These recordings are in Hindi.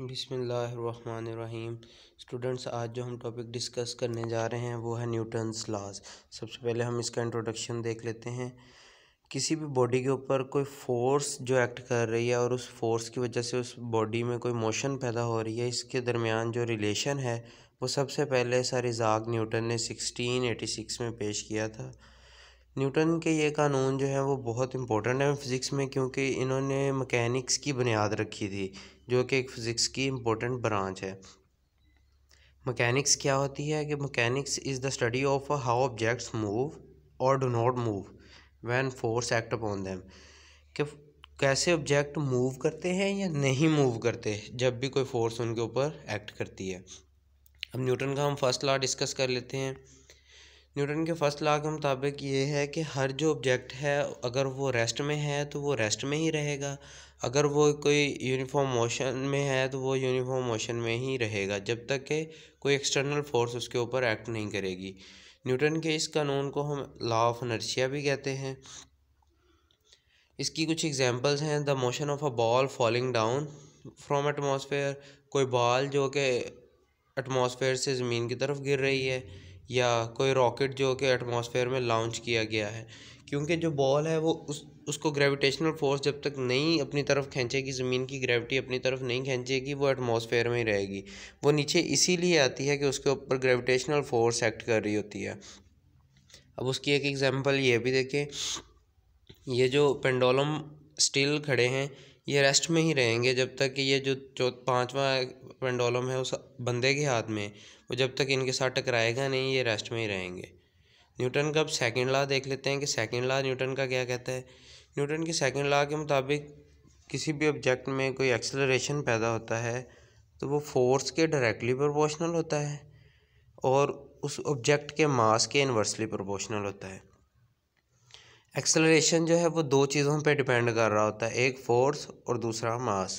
बिसमीम स्टूडेंट्स आज जो हम टॉपिक डिस्कस करने जा रहे हैं वो है न्यूटन्स लॉज सबसे पहले हम इसका इंट्रोडक्शन देख लेते हैं किसी भी बॉडी के ऊपर कोई फोर्स जो एक्ट कर रही है और उस फोर्स की वजह से उस बॉडी में कोई मोशन पैदा हो रही है इसके दरमियान जो रिलेशन है वो सबसे पहले सर इजाक न्यूटन ने सिक्स में पेश किया था न्यूटन के ये कानून जो है वो बहुत इम्पोर्टेंट है फिज़िक्स में क्योंकि इन्होंने मकैनिक्स की बुनियाद रखी थी जो कि एक फ़िज़िक्स की इम्पोर्टेंट ब्रांच है मकैनिक्स क्या होती है कि mechanics is the study of how objects move और do not move when force act upon them कि कैसे ऑब्जेक्ट मूव करते हैं या नहीं मूव करते जब भी कोई फोर्स उनके ऊपर एक्ट करती है अब न्यूटन का हम फर्स्ट लॉ डिस्कस कर लेते हैं न्यूटन के फर्स्ट लॉ के मुताबिक ये है कि हर जो ऑब्जेक्ट है अगर वो रेस्ट में है तो वो रेस्ट में ही रहेगा अगर वो कोई यूनिफॉर्म मोशन में है तो वो यूनिफॉर्म मोशन में ही रहेगा जब तक कि कोई एक्सटर्नल फोर्स उसके ऊपर एक्ट नहीं करेगी न्यूटन के इस कानून को हम लॉ ऑफ इनर्शिया भी कहते हैं इसकी कुछ एग्जांपल्स हैं the motion of a ball falling down from atmosphere कोई बॉल जो कि एटमॉस्फेयर से ज़मीन की तरफ गिर रही है या कोई रॉकेट जो कि एटमॉस्फेयर में लॉन्च किया गया है क्योंकि जो बॉल है वो उस उसको ग्रेविटेशनल फोर्स जब तक नहीं अपनी तरफ खींचेगी ज़मीन की ग्रेविटी अपनी तरफ नहीं खींचेगी वो एटमॉस्फेयर में ही रहेगी वो नीचे इसीलिए आती है कि उसके ऊपर ग्रेविटेशनल फोर्स एक्ट कर रही होती है अब उसकी एक एग्ज़ाम्पल ये भी देखें ये जो पेंडोलम स्टील खड़े हैं ये रेस्ट में ही रहेंगे जब तक कि ये जो चौ पाँचवा पेंडोलम है उस बंदे के हाथ में वो जब तक इनके साथ टकराएगा नहीं ये रेस्ट में ही रहेंगे न्यूटन का अब सेकेंड ला देख लेते हैं कि सेकेंड ला न्यूटन का क्या कहता है न्यूटन के सेकेंड ला के मुताबिक किसी भी ऑब्जेक्ट में कोई एक्सेलरेशन पैदा होता है तो वो फोर्स के डायरेक्टली प्रोपोर्शनल होता है और उस ऑब्जेक्ट के मास के इन्वर्सली प्रोपोर्शनल होता है एक्सेलरेशन जो है वो दो चीज़ों पे डिपेंड कर रहा होता है एक फोर्स और दूसरा मास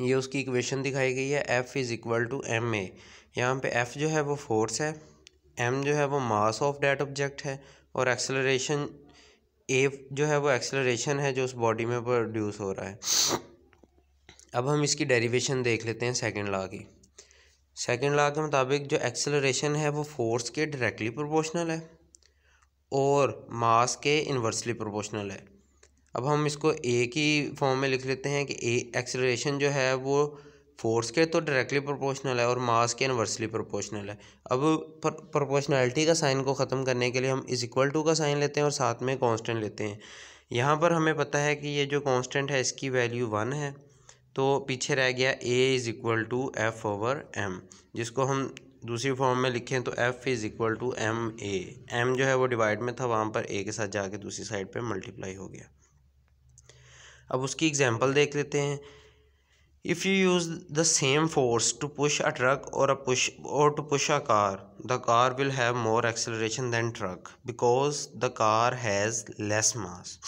ये उसकी इक्वेशन दिखाई गई है F is equal to M A यहाँ पर एफ़ जो है वो फोर्स है एम जो है वो मास ऑफ डैट ऑब्जेक्ट है और एक्सेलरेशन ए जो है वो एक्सेलरेशन है जो उस बॉडी में प्रोड्यूस हो रहा है अब हम इसकी डेरिवेशन देख लेते हैं सेकेंड लॉ की सेकेंड लॉ के मुताबिक जो एक्सेलरेशन है वो फोर्स के डायरेक्टली प्रोपोर्शनल है और मास के इन्वर्सली प्रोपोर्शनल है अब हम इसको ए की फॉर्म में लिख लेते हैं कि ए एक्सेलरेशन जो है वो फोर्स के तो डायरेक्टली प्रोपोर्शनल है और मास के इन्वर्सली प्रोपोर्शनल है अब प्रोपोर्शनैलिटी का साइन को ख़त्म करने के लिए हम इज़ इक्वल टू का साइन लेते हैं और साथ में कांस्टेंट लेते हैं यहाँ पर हमें पता है कि ये जो कांस्टेंट है इसकी वैल्यू वन है तो पीछे रह गया a is equal to F over M जिसको हम दूसरी फॉर्म में लिखें तो F is equal to M A M जो है वो डिवाइड में था वहाँ पर ए के साथ जाके दूसरी साइड पे मल्टीप्लाई हो गया अब उसकी एग्जांपल देख लेते हैं if you use the same force to push a truck और अ पुश और to push a car the car will have more acceleration then truck because the car has less mass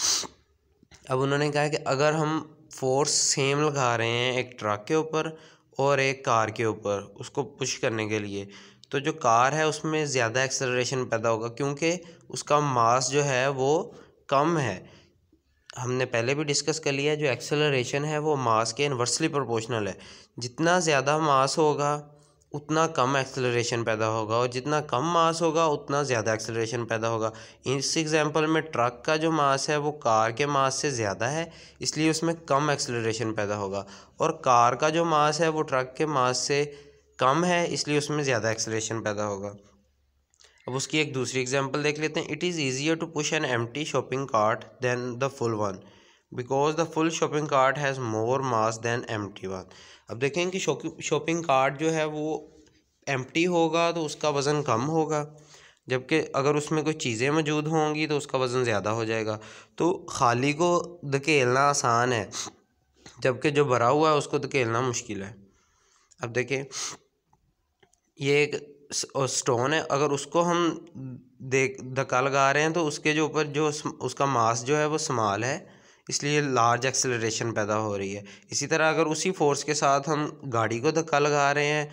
अब उन्होंने कहा कि अगर हम फोर्स सेम लगा रहे हैं एक ट्रक के ऊपर और एक कार के ऊपर उसको पुश करने के लिए तो जो कार है उसमें ज़्यादा एक्सेलरेशन पैदा होगा क्योंकि उसका मास जो है वो कम है हमने पहले भी डिस्कस कर लिया जो एक्सेलरेशन है वो मास के इन्वर्सली प्रोपोर्शनल है जितना ज़्यादा मास होगा उतना कम एक्सेलरेशन पैदा होगा और जितना कम मास होगा उतना ज़्यादा एक्सेलरेशन पैदा होगा इस एग्जांपल में ट्रक का जो मास है वो कार के मास से ज़्यादा है इसलिए उसमें कम एक्सेलरेशन पैदा होगा और कार का जो मास है वो ट्रक के मास से कम है इसलिए उसमें ज़्यादा एक्सेलरेशन पैदा होगा अब उसकी एक दूसरी एग्जाम्पल देख लेते हैं it is easier to push an empty shopping cart then the full one because the full shopping cart has more mass than empty one अब देखें कि शॉपिंग कार्ट जो है वो एम्प्टी होगा तो उसका वज़न कम होगा जबकि अगर उसमें कोई चीज़ें मौजूद होंगी तो उसका वज़न ज़्यादा हो जाएगा तो खाली को धकेलना आसान है जबकि जो भरा हुआ है उसको धकेलना मुश्किल है अब देखें ये एक स्टोन है अगर उसको हम देख धक्का लगा रहे हैं तो उसके जो ऊपर जो उसका मास जो है वो स्माल है इसलिए लार्ज एक्सेलरेशन पैदा हो रही है इसी तरह अगर उसी फोर्स के साथ हम गाड़ी को धक्का लगा रहे हैं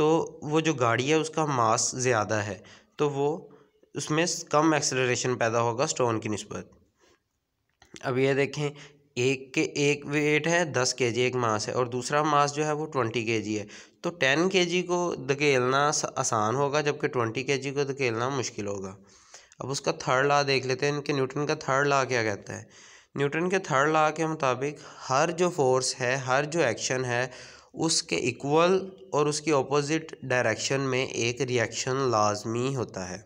तो वो जो गाड़ी है उसका मास ज़्यादा है तो वो उसमें कम एक्सेलरेशन पैदा होगा स्टोन की नस्बत अब ये देखें एक के एक वेट है दस के जी एक मास है और दूसरा मास जो है वो ट्वेंटी के जी है तो टेन के जी को धकेलना आसान होगा जबकि ट्वेंटी के जी को धकेलना मुश्किल होगा अब उसका थर्ड ला देख लेते हैं इनके न्यूटन का थर्ड ला क्या कहता है न्यूटन के थर्ड लॉ के मुताबिक हर जो फोर्स है हर जो एक्शन है उसके इक्वल और उसकी ऑपोजिट डायरेक्शन में एक रिएक्शन लाजमी होता है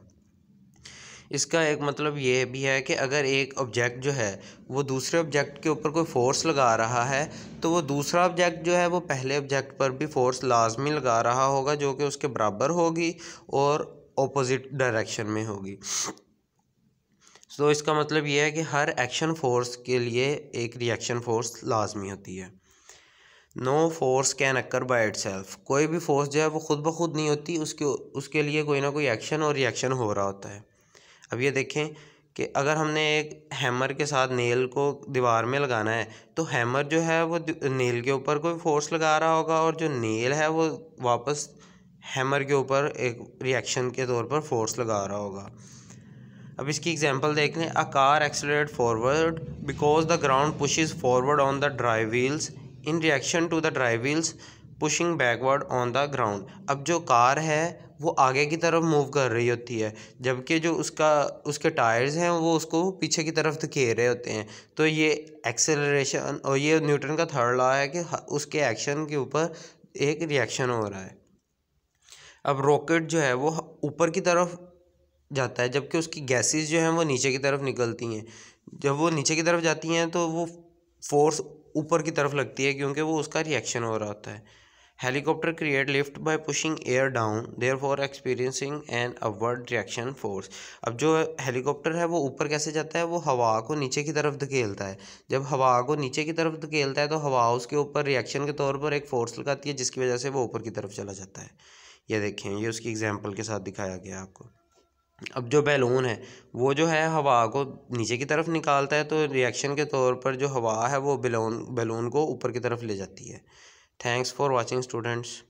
इसका एक मतलब ये भी है कि अगर एक ऑब्जेक्ट जो है वो दूसरे ऑब्जेक्ट के ऊपर कोई फ़ोर्स लगा रहा है तो वो दूसरा ऑब्जेक्ट जो है वो पहले ऑब्जेक्ट पर भी फ़ोर्स लाजमी लगा रहा होगा जो कि उसके बराबर होगी और ऑपोजिट डायरेक्शन में होगी तो इसका मतलब ये है कि हर एक्शन फोर्स के लिए एक रिएक्शन फोर्स लाजमी होती है no force can occur by itself कोई भी फोर्स जो है वो खुद ब खुद नहीं होती उसके उसके लिए कोई ना कोई एक्शन और रिएक्शन हो रहा होता है अब ये देखें कि अगर हमने एक हैमर के साथ नेल को दीवार में लगाना है तो हैमर जो है वो नेल के ऊपर कोई फोर्स लगा रहा होगा और जो नेल है वो वापस हैमर के ऊपर एक रिएक्शन के तौर पर फोर्स लगा रहा होगा अब इसकी एग्जांपल देख लें a car accelerate forward because the ground pushes forward on the drive wheels in reaction to the drive wheels pushing backward on the ground अब जो कार है वो आगे की तरफ मूव कर रही होती है जबकि जो उसका उसके टायर्स हैं वो उसको पीछे की तरफ धके रहे होते हैं तो ये एक्सेलरेशन और ये न्यूटन का थर्ड लॉ है कि उसके एक्शन के ऊपर एक रिएक्शन हो रहा है अब रॉकेट जो है वो ऊपर की तरफ जाता है जबकि उसकी गैसेस जो हैं वो नीचे की तरफ निकलती हैं जब वो नीचे की तरफ जाती हैं तो वो फोर्स ऊपर की तरफ लगती है क्योंकि वो उसका रिएक्शन हो रहा होता है helicopter create lift by pushing air down therefore experiencing an upward reaction force अब जो हेलीकॉप्टर है वो ऊपर कैसे जाता है वो हवा को नीचे की तरफ धकेलता है जब हवा को नीचे की तरफ धकेलता है तो हवा उसके ऊपर रिएक्शन के तौर पर एक फोर्स लगाती है जिसकी वजह से वो ऊपर की तरफ चला जाता है ये देखें ये उसकी एग्जाम्पल के साथ दिखाया गया आपको अब जो बैलून है वो जो है हवा को नीचे की तरफ निकालता है तो रिएक्शन के तौर पर जो हवा है वो बैलून बैलून को ऊपर की तरफ ले जाती है थैंक्स फॉर वॉचिंग स्टूडेंट्स